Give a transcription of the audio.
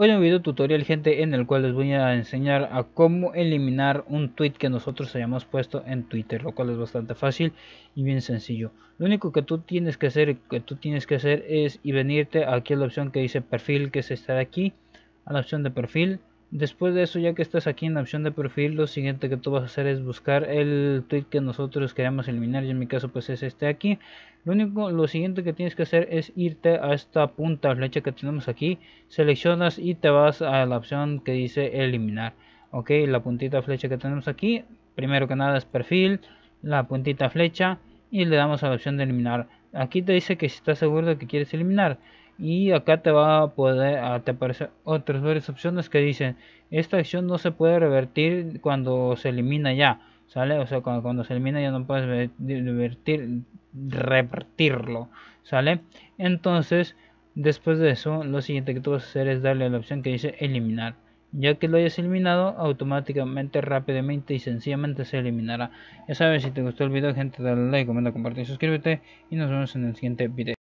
Hoy un video tutorial gente en el cual les voy a enseñar a cómo eliminar un tweet que nosotros hayamos puesto en Twitter, lo cual es bastante fácil y bien sencillo. Lo único que tú tienes que hacer, que tú tienes que hacer es y venirte aquí a la opción que dice perfil que es esta aquí, a la opción de perfil, Después de eso, ya que estás aquí en la opción de perfil, lo siguiente que tú vas a hacer es buscar el tweet que nosotros queremos eliminar. Y en mi caso, pues es este aquí. Lo único, lo siguiente que tienes que hacer es irte a esta punta flecha que tenemos aquí. Seleccionas y te vas a la opción que dice eliminar. Ok, la puntita flecha que tenemos aquí. Primero que nada es perfil, la puntita flecha y le damos a la opción de eliminar aquí te dice que si estás seguro de que quieres eliminar y acá te va a poder te aparecer otras varias opciones que dicen esta acción no se puede revertir cuando se elimina ya sale o sea cuando, se elimina ya no puedes revertir revertirlo sale entonces después de eso lo siguiente que tú vas a hacer es darle a la opción que dice eliminar ya que lo hayas eliminado automáticamente rápidamente y sencillamente se eliminará ya sabes si te gustó el video gente dale like comenta compartir suscríbete y nos vemos en el siguiente video